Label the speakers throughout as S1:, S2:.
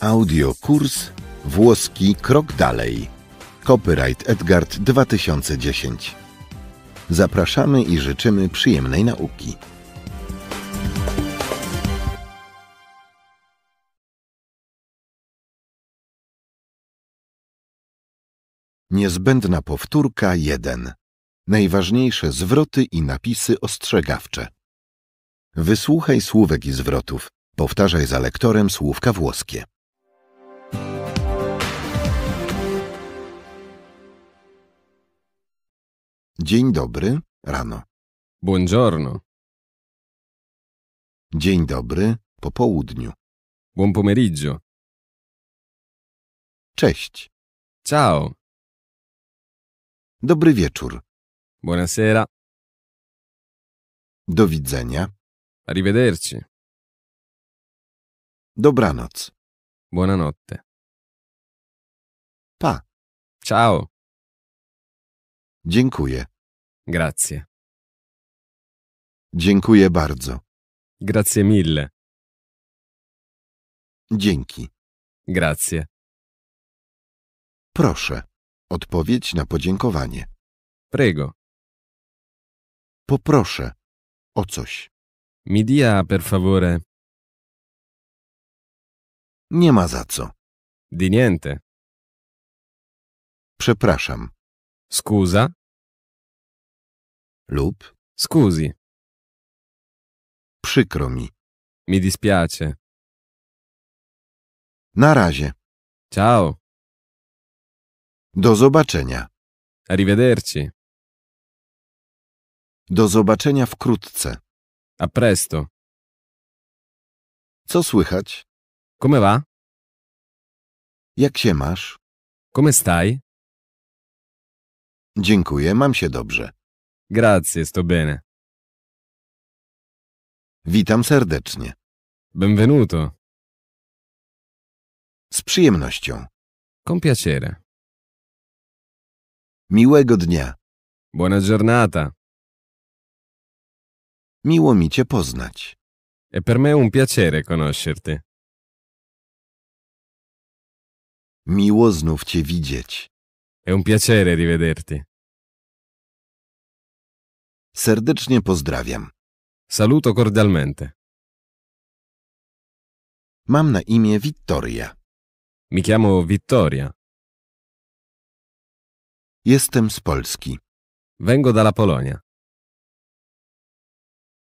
S1: Audiokurs Włoski krok dalej. Copyright Edgard 2010. Zapraszamy i życzymy przyjemnej nauki.
S2: Niezbędna powtórka 1. Najważniejsze
S1: zwroty i napisy ostrzegawcze. Wysłuchaj słówek i zwrotów. Powtarzaj za lektorem słówka włoskie.
S2: Dzień dobry, rano. Buongiorno. Dzień dobry, po południu. Buon pomeriggio. Cześć. Ciao. Dobry wieczór. Buonasera. Do widzenia. Arrivederci. Dobranoc. Buonanotte. Pa. Ciao. Dziękuję. Grazie. Dziękuję bardzo. Grazie mille. Dzięki. Grazie. Proszę. Odpowiedź na podziękowanie. Prego. Poproszę o coś. Mi dia per favore. Nie ma za co. Di niente. Przepraszam. Scusa lub Scusi, przykro mi, mi dispiace. na razie, Ciao, do zobaczenia, arrivederci, do zobaczenia wkrótce. a presto. Co słychać? Come va? Jak się masz? Come stai? Dziękuję, mam się dobrze. Grazie, sto bene. Witam serdecznie. Benvenuto. Z przyjemnością. Con piacere. Miłego dnia. Buona giornata. Miło mi Cię poznać. È per me un piacere conoscerti. Miło znów Cię widzieć. È un piacere rivederti. Serdecznie pozdrawiam. Saluto cordialmente. Mam na imię Vittoria. Mi chiamo Vittoria. Jestem z Polski. Vengo dalla Polonia.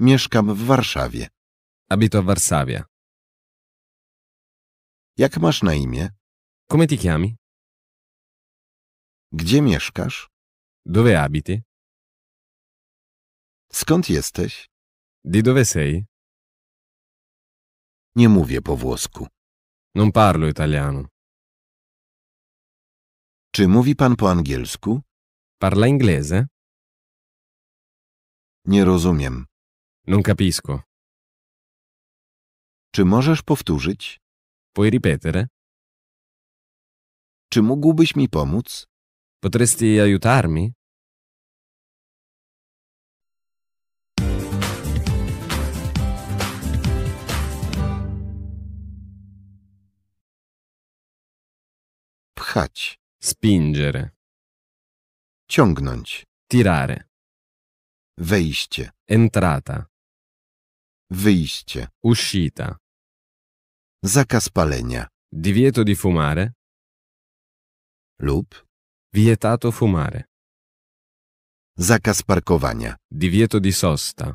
S2: Mieszkam w Warszawie. Abito a Warszawie. Jak masz na imię? Come ti chiami? Gdzie mieszkasz? Dove abiti? Skąd jesteś? Di dove sei? Nie mówię po włosku. Non parlo italiano. Czy mówi pan po angielsku? Parla inglese? Nie rozumiem. Non capisco. Czy możesz powtórzyć? Puoi ripetere? Czy mógłbyś mi pomóc? Potresti aiutarmi? Pchać. Spingere. Ciągnąć. Tirare. Wejście. Entrata. Wyjście. Uscita. Zakaz palenia. Divieto di fumare. Lub vietato fumare. Zakaz parkowania. Divieto di sosta.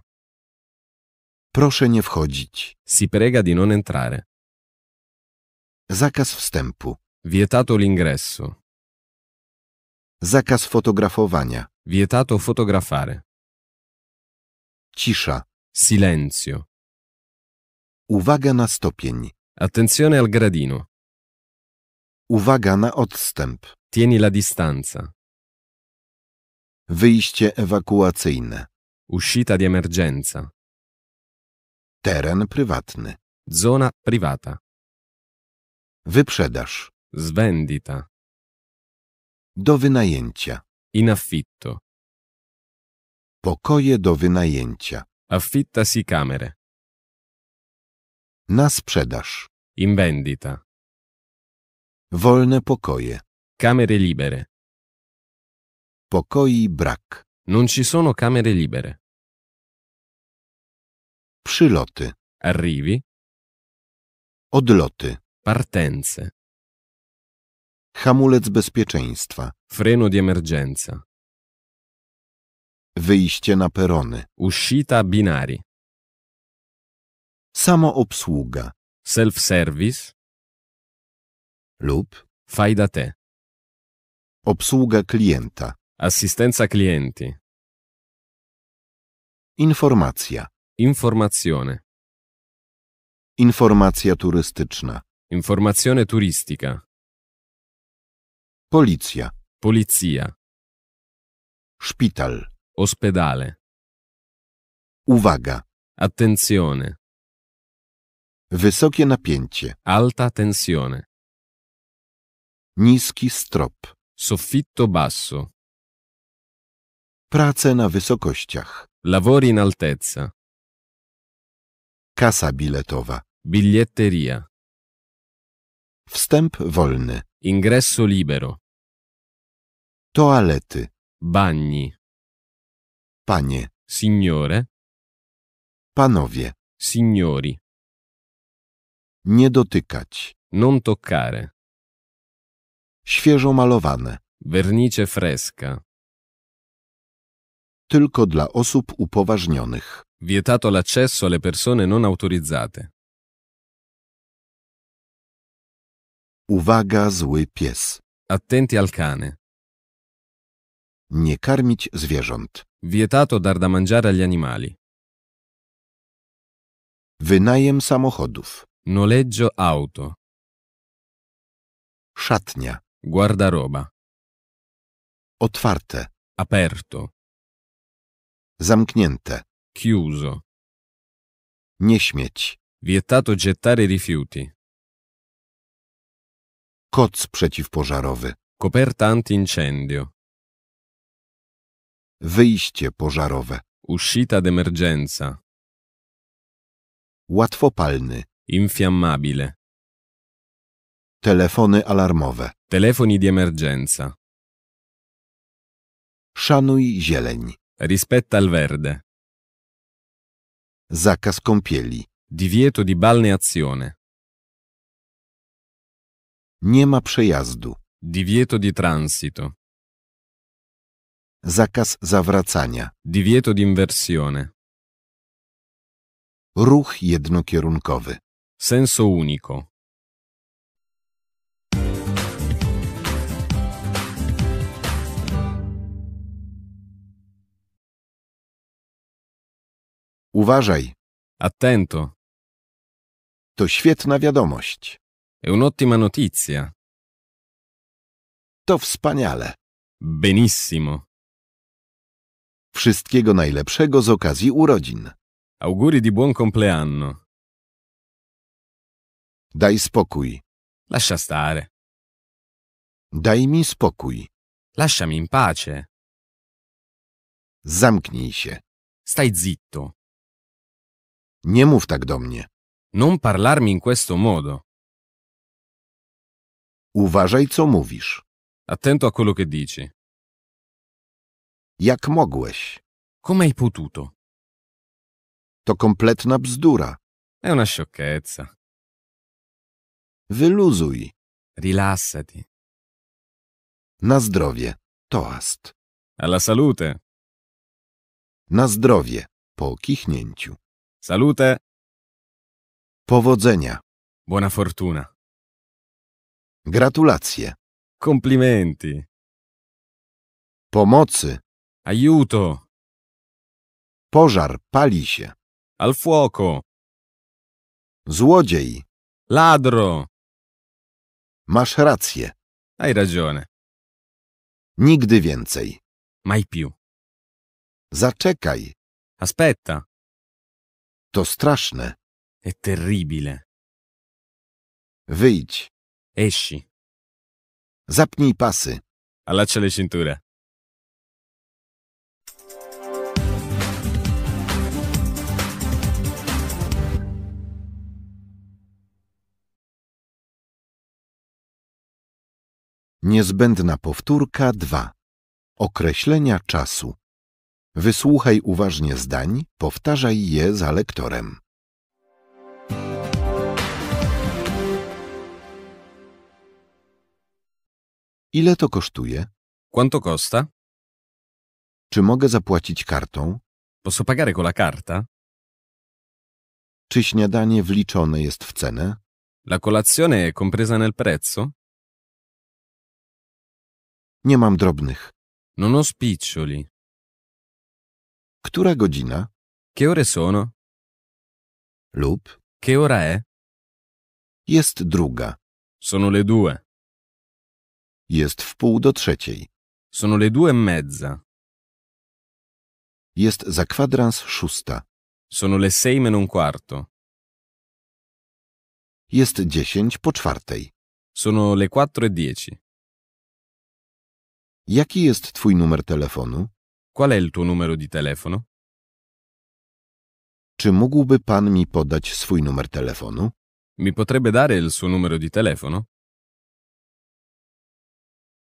S2: Proszę nie wchodzić. Si
S3: prega di non entrare. Zakaz wstępu. Vietato l'ingresso.
S2: Zakaz fotografowania. Vietato fotografare. Cisza. Silenzio. Uwaga na stopień. Attenzione al gradino. Uwaga na
S3: odstęp. Tieni la distanza. Wyjście ewakuacyjne. Uscita di emergenza. Teren prywatny.
S2: Zona privata. Wyprzedaż. Svendita. Do wynajęcia. In affitto. Pokoje do wynajęcia. Affittasi camere. Na sprzedaż. In vendita. Wolne pokoje. Camere libere. Pokoi brak. Non ci sono camere libere. Przyloty. Arrivi. Odloty. Partenze. Hamulec bezpieczeństwa. Freno di emergenza.
S3: Wyjście na perony. Uscita binari. Samoobsługa.
S2: Self-service. Lub fai da te. Obsługa klienta. Assistenza clienti. Informacja. Informazione.
S3: Informacja turystyczna. Informazione turistica.
S2: Policja. Polizia. Szpital. Ospedale. Uwaga. Attenzione. Wysokie napięcie. Alta tensione. Niski strop. Soffitto basso. Prace na
S3: wysokościach. Lavori in altezza. Kasa biletowa.
S2: Biglietteria. Wstęp wolny. Ingresso libero. Toalety. Bagni. Panie. Signore. Panowie. Signori. Nie dotykać. Non toccare. Świeżo malowane. Vernice fresca. Tylko
S3: dla osób upoważnionych. Vietato l'accesso alle persone non autorizzate.
S2: Uwaga, zły pies. Attenti al cane. Nie karmić zwierząt. Vietato dar da mangiare agli animali. Wynajem samochodów. Noleggio auto. Szatnia. Guardaroba. Otwarte. Aperto. Zamknięte. Chiuso. Nie śmieć. Vietato gettare rifiuti koc przeciwpożarowy, coperta antincendio, wyjście pożarowe,
S3: uscita d'emergenza, łatwopalny, infiammabile, telefony alarmowe, telefoni
S2: di emergenza, szanuj zieleń, rispetta al verde, zakaz kąpieli, divieto di balneazione, nie ma przejazdu. Divieto di transito. Zakaz zawracania.
S3: Divieto di inversione. Ruch jednokierunkowy. Senso unico.
S2: Uważaj. Attento. To świetna wiadomość. È un'ottima notizia. To wspaniale. Benissimo. Wszystkiego najlepszego z okazji urodzin. Auguri di buon compleanno. Daj spokój. Lascia stare. Daj mi spokój. Lasciami in pace. Zamknij się. Stai zitto. Nie mów tak do mnie. Non parlarmi in questo modo. Uważaj, co mówisz. Attento a quello che dici. Jak mogłeś? Come hai potuto? To kompletna bzdura. È una sciocchezza. Wyluzuj. Rilassati. Na zdrowie. Toast. Alla salute. Na zdrowie. Po kichnięciu. Salute. Powodzenia. Buona fortuna. Gratulacje. Complimenti. Pomocy. Aiuto. Pożar pali się. Al fuoco. Złodziej. Ladro. Masz rację. Hai ragione. Nigdy więcej. Mai più. Zaczekaj. Aspetta. To straszne. È terribile. Wyjdź esci. Zapnij pasy. Allaccia le cinture. Niezbędna powtórka 2. Określenia czasu. Wysłuchaj
S1: uważnie zdań, powtarzaj je za lektorem. Ile to kosztuje?
S3: Quanto costa?
S1: Czy mogę zapłacić kartą?
S3: Posso pagare con la carta?
S1: Czy śniadanie wliczone
S2: jest w cenę? La colazione è compresa nel prezzo? Nie mam drobnych. Non ho spiccioli. Która godzina? Che ore sono? Lub Che ora è? jest druga. Sono le due. Jest wpół do trzeciej. Sono le due e mezza.
S3: Jest za kwadrans szósta. Sono le sei meno un quarto. Jest dziesięć po czwartej. Sono le quattro e dieci.
S1: Jaki jest twój numer telefonu?
S3: Qual è il tuo numero di telefono?
S2: Czy mógłby pan mi podać swój numer telefonu? Mi potrebbe dare il suo numero di telefono?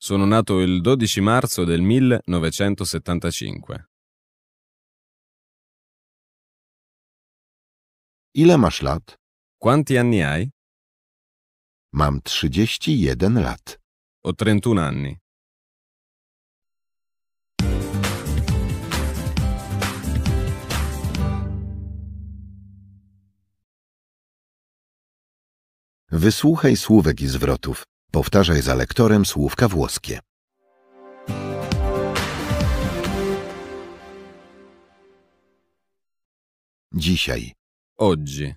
S3: Sono nato il 12 marzo del
S2: 1975. Ile masz lat? Quanti anni hai? Mam 31 lat. Ho 31 anni.
S1: Wysłuchaj słówek i zwrotów. Powtarzaj za lektorem słówka włoskie.
S3: Dzisiaj.
S2: Oggi.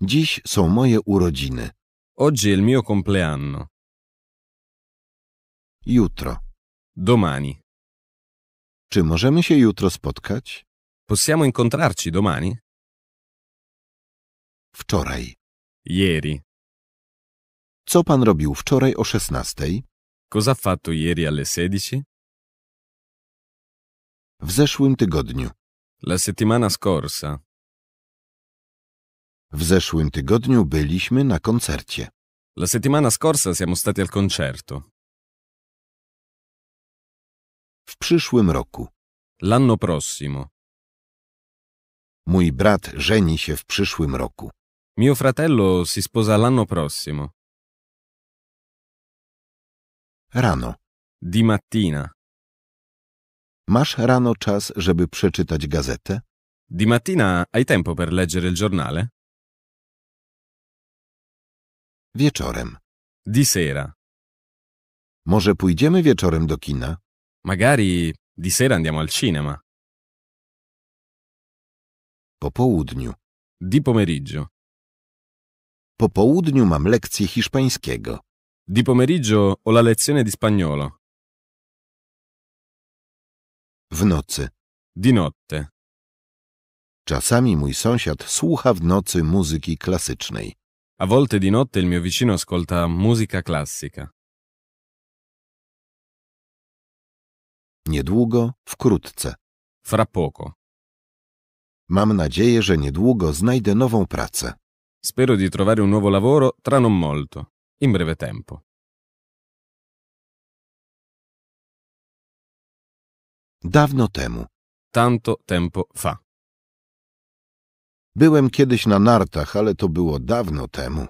S2: Dziś są moje urodziny. Oggi è il mio compleanno. Jutro. Domani. Czy możemy się jutro spotkać? Possiamo incontrarci domani? Wczoraj. Ieri. Co pan robił wczoraj o 16? Cosa ha fatto ieri alle 16? W zeszłym tygodniu. La settimana scorsa. W zeszłym tygodniu byliśmy na koncercie. La settimana scorsa siamo stati al concerto. W przyszłym roku. L'anno prossimo. Mój brat żeni się w przyszłym roku. Mio fratello si sposa l'anno prossimo. Rano. Di mattina. Masz rano czas, żeby przeczytać gazetę? Di mattina hai tempo per leggere il giornale? Wieczorem. Di sera. Może pójdziemy wieczorem do kina? Magari di sera andiamo al cinema. Po południu. Di pomeriggio. Po południu mam lekcję hiszpańskiego. Di pomeriggio ho la lezione di spagnolo. W nocy. Di notte. Czasami mój
S1: sąsiad słucha w nocy muzyki klasycznej.
S3: A volte di notte il mio vicino ascolta
S2: musica classica. Niedługo, wkrótce. Fra poco. Mam nadzieję, że niedługo znajdę nową pracę. Spero di trovare un nuovo lavoro tra non molto in breve tempo. Dawno temu. Tanto tempo fa.
S1: Byłem kiedyś na nartach, ale to było dawno temu.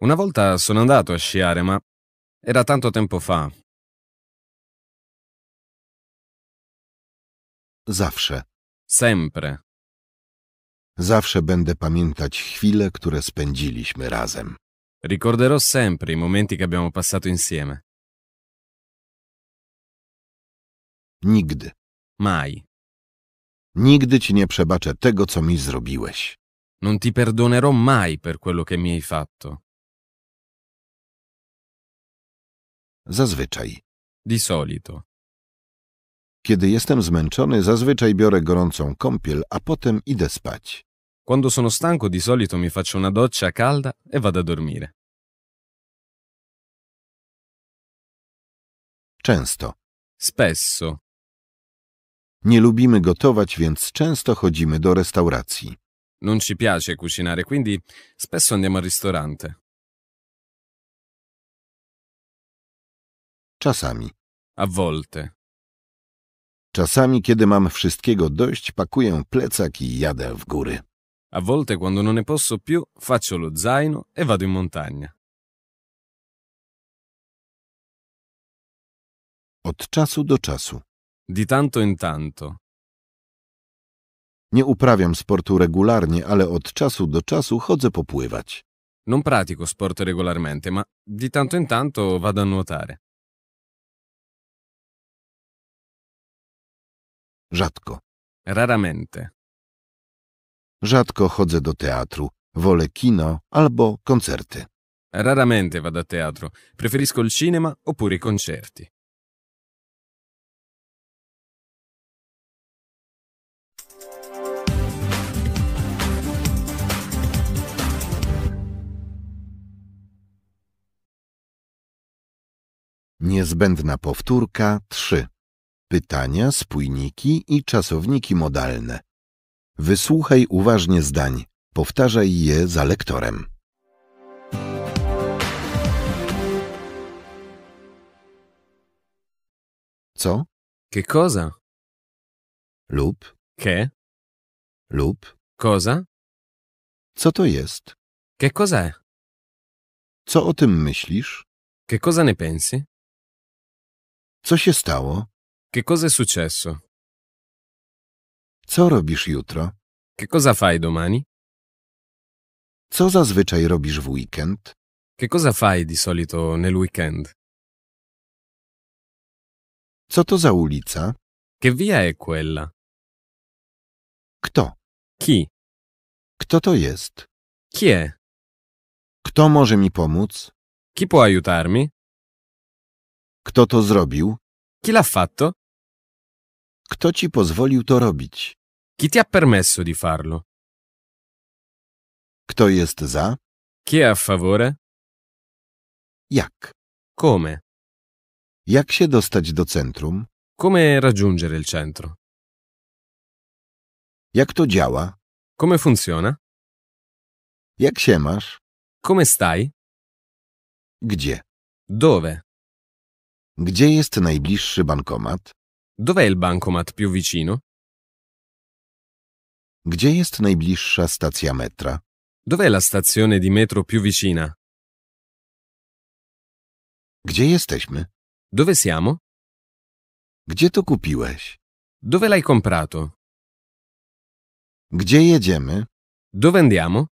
S3: Una volta sono andato a
S2: sciare, ma era tanto tempo fa. Zawsze. Sempre. Zawsze
S3: będę pamiętać chwile, które spędziliśmy razem. Ricorderò sempre i momenti
S2: che abbiamo passato insieme. Nigdy. Mai. Nigdy ci nie przebaczę tego, co mi zrobiłeś. Non ti perdonerò mai per quello che mi hai fatto. Zazwyczaj. Di solito.
S1: Kiedy jestem zmęczony, zazwyczaj biorę gorącą kąpiel, a potem idę spać.
S2: Quando sono stanco di solito mi faccio una doccia calda e vado a dormire. Często. Spesso. Nie lubimy gotować, więc często chodzimy do restauracji. Non ci piace cucinare, quindi spesso andiamo al ristorante. Czasami. A volte. Czasami, kiedy mam wszystkiego dość, pakuję plecak i jadę w góry. A volte quando non ne posso più faccio lo zaino e vado in montagna. Od czasu do czasu. Di tanto in tanto. Nie uprawiam sportu regularnie,
S1: ale od czasu do czasu chodzę popływać.
S3: Non pratico sport regolarmente, ma di
S2: tanto in tanto vado a nuotare. Rzadko. Raramente. Rzadko
S3: chodzę do teatru, wolę kino albo koncerty. Raramente vado a teatro,
S2: preferisco il cinema oppure i concerti.
S1: Niezbędna powtórka 3. Pytania, spójniki i czasowniki modalne. Wysłuchaj uważnie zdań, powtarzaj je za lektorem.
S2: Co? Che cosa? Lub, Che lub, cosa? co to jest? Che è? Co o tym myślisz? Che cosa ne pensi? Co się stało? Che cosa è successo? Co robisz jutro? Che cosa fai domani? Co zazwyczaj robisz w weekend? Che cosa fai di solito nel weekend? Co to za ulica? Che via è quella? Kto? Chi? Kto to jest? Chi è? Kto może mi pomóc? Chi può aiutarmi? Kto to zrobił? Chi l'ha fatto? Kto ci pozwolił to robić? Chi ti ha permesso di farlo? Kto jest za? Chi è a favore? Jak? Come? Jak się dostać do centrum? Come raggiungere il centro? Jak to działa? Come funziona? Jak się masz? Come stai? Gdzie? Dove? Gdzie jest najbliższy bankomat? Dov'è il bancomat più vicino? Gdzie jest najbliższa stacja metra? Dov'è la stazione di metro più vicina? Gdzie jesteśmy? Dove siamo? Gdzie to kupiłeś? Dove l'hai comprato? Gdzie jedziemy? Dove andiamo?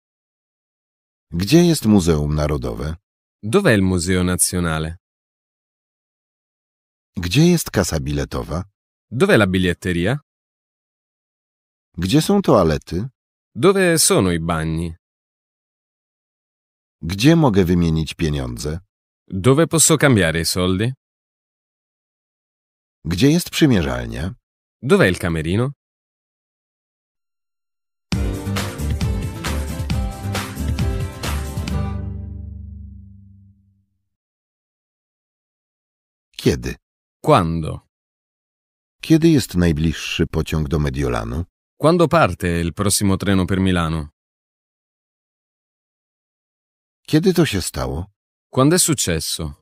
S2: Gdzie jest Muzeum Narodowe? Dov'è il Museo Nazionale? Gdzie jest kasa biletowa? Dov'è la biglietteria? Gdzie są toalety? Dove sono i bagni? Gdzie mogę wymienić pieniądze? Dove posso cambiare i soldi? Gdzie jest przymierzalnia? Dov'è il camerino? Kiedy? Quando? Kiedy
S3: jest najbliższy pociąg do Mediolanu? Quando parte il prossimo treno per Milano?
S2: Kiedy to się stało? Quando è successo?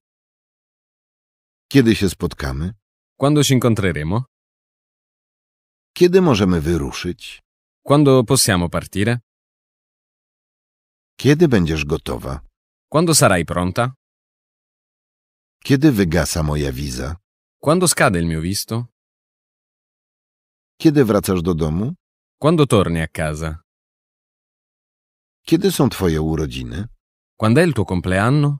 S2: Kiedy się spotkamy? Quando ci incontreremo? Kiedy możemy wyruszyć? Quando possiamo partire? Kiedy będziesz gotowa? Quando sarai pronta? Kiedy wygasa moja wiza? Quando scade il mio visto? Kiedy wracasz do domu? Quando torni a casa? Kiedy są twoje urodziny? Quando è il tuo compleanno?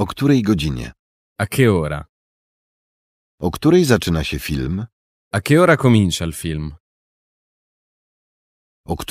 S2: O której godzinie? A che ora? O której zaczyna się film? A che ora comincia il film? O